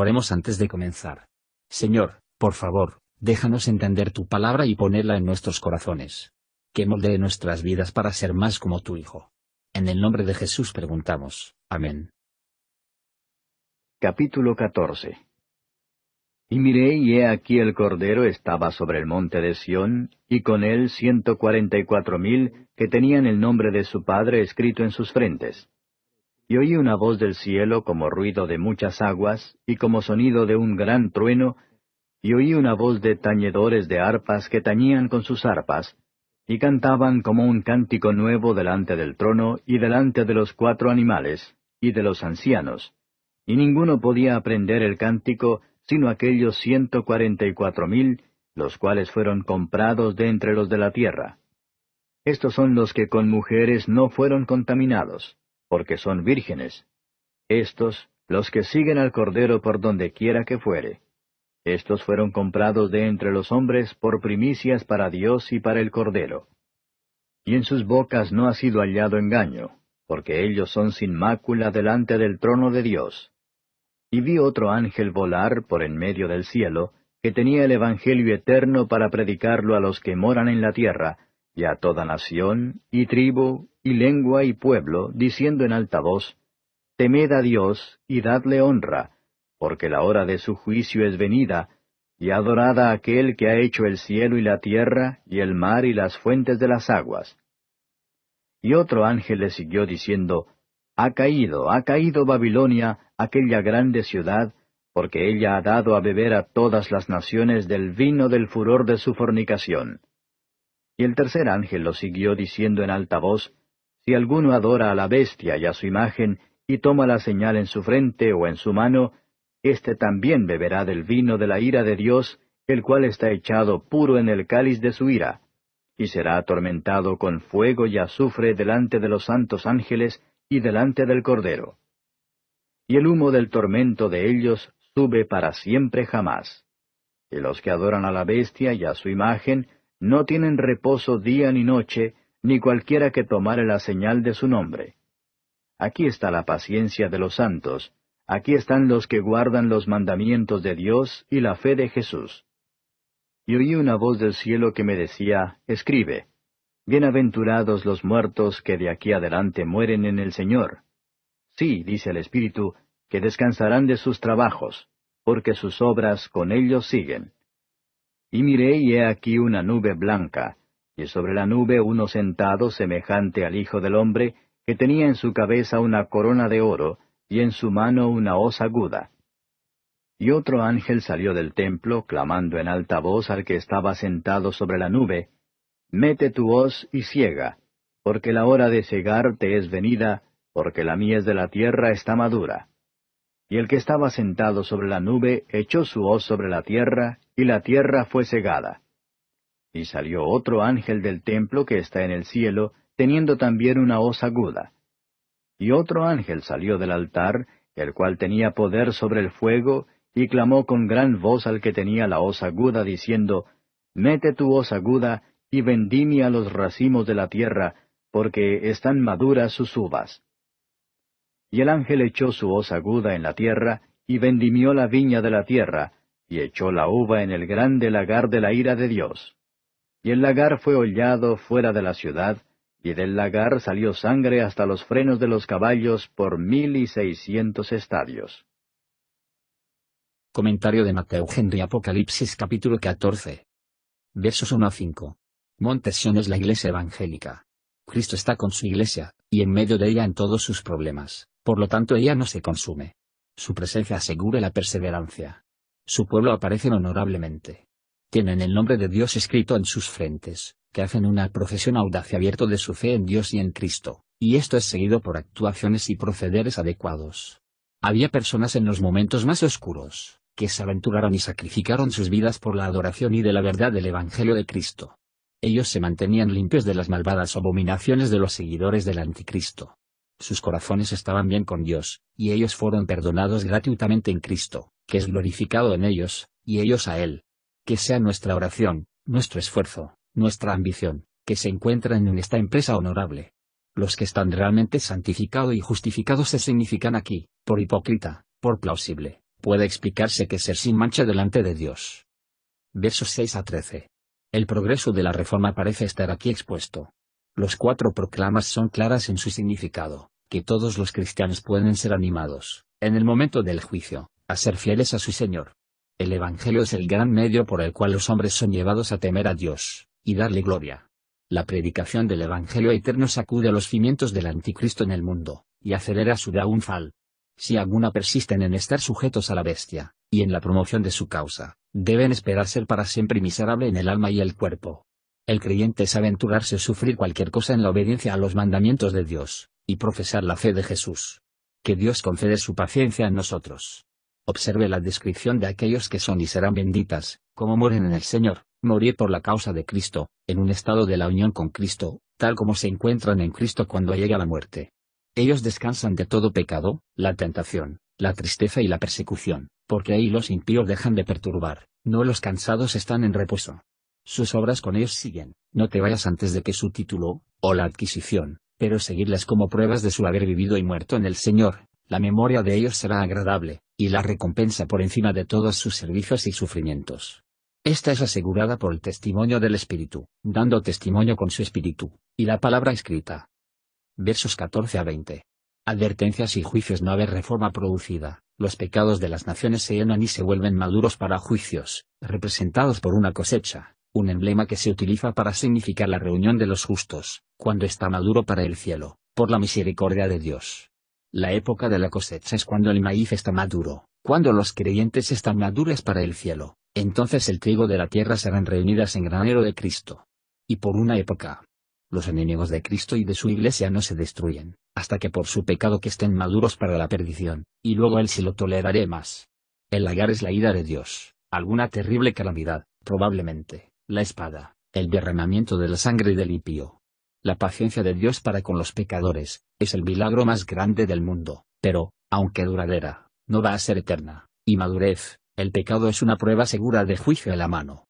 Oremos antes de comenzar. Señor, por favor, déjanos entender tu palabra y ponerla en nuestros corazones. Que moldee nuestras vidas para ser más como tu Hijo. En el nombre de Jesús preguntamos. Amén. Capítulo 14 Y miré y he aquí el Cordero estaba sobre el monte de Sión, y con él ciento cuarenta y cuatro mil que tenían el nombre de su Padre escrito en sus frentes y oí una voz del cielo como ruido de muchas aguas, y como sonido de un gran trueno, y oí una voz de tañedores de arpas que tañían con sus arpas, y cantaban como un cántico nuevo delante del trono y delante de los cuatro animales, y de los ancianos, y ninguno podía aprender el cántico sino aquellos ciento cuarenta y cuatro mil, los cuales fueron comprados de entre los de la tierra. Estos son los que con mujeres no fueron contaminados porque son vírgenes. Estos, los que siguen al Cordero por donde quiera que fuere. Estos fueron comprados de entre los hombres por primicias para Dios y para el Cordero. Y en sus bocas no ha sido hallado engaño, porque ellos son sin mácula delante del trono de Dios. Y vi otro ángel volar por en medio del cielo, que tenía el Evangelio eterno para predicarlo a los que moran en la tierra, y a toda nación, y tribu, y lengua y pueblo, diciendo en alta voz, Temed a Dios y dadle honra, porque la hora de su juicio es venida, y adorada a aquel que ha hecho el cielo y la tierra, y el mar y las fuentes de las aguas. Y otro ángel le siguió diciendo, Ha caído, ha caído Babilonia, aquella grande ciudad, porque ella ha dado a beber a todas las naciones del vino del furor de su fornicación. Y el tercer ángel lo siguió diciendo en alta voz, si alguno adora a la bestia y a su imagen, y toma la señal en su frente o en su mano, éste también beberá del vino de la ira de Dios, el cual está echado puro en el cáliz de su ira, y será atormentado con fuego y azufre delante de los santos ángeles y delante del Cordero. Y el humo del tormento de ellos sube para siempre jamás. Y los que adoran a la bestia y a su imagen no tienen reposo día ni noche, ni cualquiera que tomare la señal de su nombre. Aquí está la paciencia de los santos, aquí están los que guardan los mandamientos de Dios y la fe de Jesús. Y oí una voz del cielo que me decía, Escribe, Bienaventurados los muertos que de aquí adelante mueren en el Señor. Sí, dice el Espíritu, que descansarán de sus trabajos, porque sus obras con ellos siguen. Y miré y he aquí una nube blanca, y sobre la nube uno sentado semejante al Hijo del Hombre, que tenía en su cabeza una corona de oro, y en su mano una hoz aguda. Y otro ángel salió del templo, clamando en alta voz al que estaba sentado sobre la nube, Mete tu hoz y ciega, porque la hora de cegar te es venida, porque la mies de la tierra está madura. Y el que estaba sentado sobre la nube echó su hoz sobre la tierra, y la tierra fue cegada. Y salió otro ángel del templo que está en el cielo, teniendo también una hoz aguda. Y otro ángel salió del altar, el cual tenía poder sobre el fuego, y clamó con gran voz al que tenía la hoz aguda, diciendo, Mete tu hoz aguda y vendimia a los racimos de la tierra, porque están maduras sus uvas. Y el ángel echó su hoz aguda en la tierra, y vendimió la viña de la tierra, y echó la uva en el grande lagar de la ira de Dios. Y el lagar fue hollado fuera de la ciudad, y del lagar salió sangre hasta los frenos de los caballos por mil y seiscientos estadios. Comentario de Mateo Henry Apocalipsis capítulo 14. Versos 1 a 5. Montesión es la iglesia evangélica. Cristo está con su iglesia, y en medio de ella en todos sus problemas, por lo tanto ella no se consume. Su presencia asegura la perseverancia. Su pueblo aparece honorablemente. Tienen el nombre de Dios escrito en sus frentes, que hacen una profesión audaz y abierto de su fe en Dios y en Cristo, y esto es seguido por actuaciones y procederes adecuados. Había personas en los momentos más oscuros, que se aventuraron y sacrificaron sus vidas por la adoración y de la verdad del Evangelio de Cristo. Ellos se mantenían limpios de las malvadas abominaciones de los seguidores del anticristo. Sus corazones estaban bien con Dios, y ellos fueron perdonados gratuitamente en Cristo, que es glorificado en ellos, y ellos a Él, que sea nuestra oración, nuestro esfuerzo, nuestra ambición, que se encuentren en esta empresa honorable. Los que están realmente santificados y justificados se significan aquí, por hipócrita, por plausible, puede explicarse que ser sin mancha delante de Dios. Versos 6 a 13. El progreso de la reforma parece estar aquí expuesto. Los cuatro proclamas son claras en su significado, que todos los cristianos pueden ser animados, en el momento del juicio, a ser fieles a su Señor, el Evangelio es el gran medio por el cual los hombres son llevados a temer a Dios, y darle gloria. La predicación del Evangelio eterno sacude a los cimientos del anticristo en el mundo, y acelera su daunfal. Si alguna persisten en estar sujetos a la bestia, y en la promoción de su causa, deben esperar ser para siempre miserable en el alma y el cuerpo. El creyente es aventurarse a sufrir cualquier cosa en la obediencia a los mandamientos de Dios, y profesar la fe de Jesús. Que Dios concede su paciencia en nosotros. Observe la descripción de aquellos que son y serán benditas, como mueren en el Señor, morir por la causa de Cristo, en un estado de la unión con Cristo, tal como se encuentran en Cristo cuando llega la muerte. Ellos descansan de todo pecado, la tentación, la tristeza y la persecución, porque ahí los impíos dejan de perturbar, no los cansados están en reposo. Sus obras con ellos siguen, no te vayas antes de que su título, o la adquisición, pero seguirlas como pruebas de su haber vivido y muerto en el Señor, la memoria de ellos será agradable, y la recompensa por encima de todos sus servicios y sufrimientos. Esta es asegurada por el testimonio del Espíritu, dando testimonio con su Espíritu, y la palabra escrita. Versos 14 a 20. Advertencias y juicios no haber reforma producida, los pecados de las naciones se llenan y se vuelven maduros para juicios, representados por una cosecha, un emblema que se utiliza para significar la reunión de los justos, cuando está maduro para el cielo, por la misericordia de Dios. La época de la cosecha es cuando el maíz está maduro, cuando los creyentes están maduros para el cielo, entonces el trigo de la tierra serán reunidas en granero de Cristo. Y por una época. Los enemigos de Cristo y de su iglesia no se destruyen, hasta que por su pecado que estén maduros para la perdición, y luego él se lo toleraré más. El lagar es la ira de Dios, alguna terrible calamidad, probablemente, la espada, el derramamiento de la sangre del impío. La paciencia de Dios para con los pecadores, es el milagro más grande del mundo, pero, aunque duradera, no va a ser eterna, y madurez, el pecado es una prueba segura de juicio a la mano.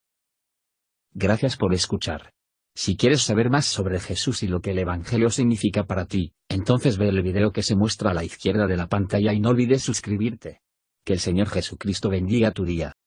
Gracias por escuchar. Si quieres saber más sobre Jesús y lo que el Evangelio significa para ti, entonces ve el video que se muestra a la izquierda de la pantalla y no olvides suscribirte. Que el Señor Jesucristo bendiga tu día.